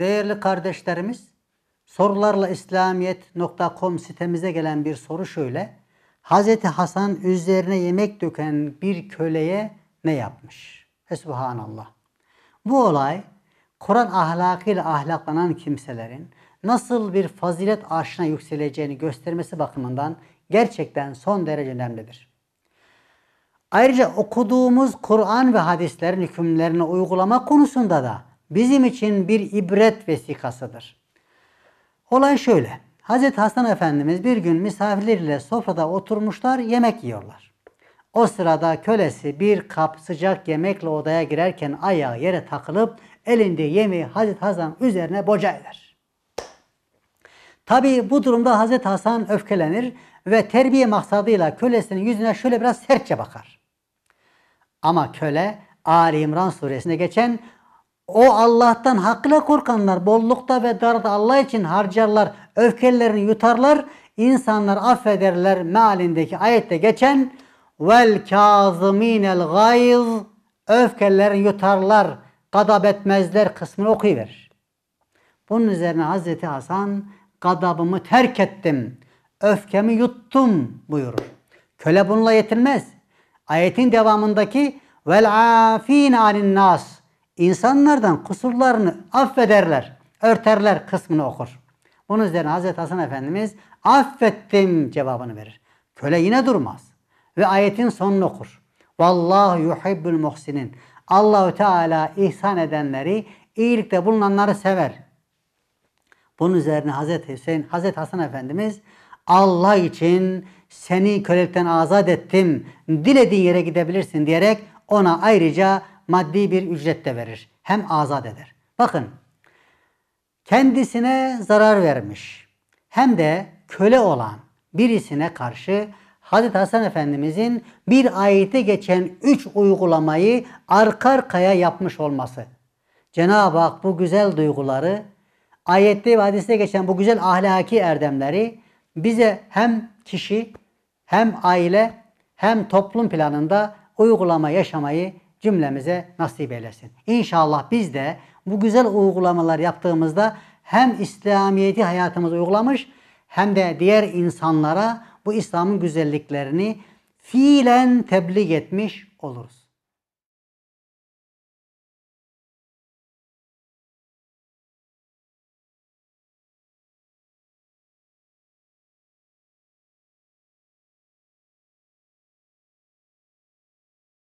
Değerli kardeşlerimiz, sorularla İslamiyet.com sitemize gelen bir soru şöyle. Hz. Hasan üzerine yemek döken bir köleye ne yapmış? Esbühanallah. Bu olay Kur'an ahlakıyla ahlaklanan kimselerin nasıl bir fazilet arşına yükseleceğini göstermesi bakımından gerçekten son derece önemlidir. Ayrıca okuduğumuz Kur'an ve hadislerin hükümlerini uygulama konusunda da bizim için bir ibret vesikasıdır. Olay şöyle. Hz. Hasan Efendimiz bir gün misafirleriyle sofrada oturmuşlar yemek yiyorlar. O sırada kölesi bir kap sıcak yemekle odaya girerken ayağı yere takılıp elinde yemeği Hazreti Hasan üzerine boca eder. Tabi bu durumda Hazreti Hasan öfkelenir ve terbiye maksadıyla kölesinin yüzüne şöyle biraz sertçe bakar. Ama köle Ali İmran suresinde geçen o Allah'tan hakla korkanlar bollukta ve darda Allah için harcarlar, öfkelerini yutarlar, insanlar affederler mealindeki ayette geçen vel el gayz öfkelerini yutarlar, gadab etmezler kısmını okuyuverir. Bunun üzerine Hazreti Hasan gadabımı terk ettim, öfkemi yuttum buyurur. Köle bununla yetinmez. Ayetin devamındaki vel afin anin nas insanlardan kusurlarını affederler, örterler kısmını okur. Bunun üzerine Hazreti Hasan Efendimiz affettim cevabını verir. Köle yine durmaz ve ayetin sonunu okur. Vallahu yuhibbul muhsinin. Allahü Teala ihsan edenleri, iyilikte bulunanları sever. Bunun üzerine Hazreti Hüseyin, Hazreti Hasan Efendimiz Allah için seni kölelikten azat ettim, dilediğin yere gidebilirsin diyerek ona ayrıca maddi bir ücret de verir. Hem azat eder. Bakın kendisine zarar vermiş hem de köle olan birisine karşı Hazreti Hasan Efendimizin bir ayete geçen üç uygulamayı arka arkaya yapmış olması. Cenab-ı Hak bu güzel duyguları, ayette ve hadiste geçen bu güzel ahlaki erdemleri bize hem kişi, hem aile, hem toplum planında uygulama yaşamayı cümlemize nasip eylesin. İnşallah biz de bu güzel uygulamalar yaptığımızda hem İslamiyeti hayatımız uygulamış hem de diğer insanlara bu İslam'ın güzelliklerini fiilen tebliğ etmiş oluruz.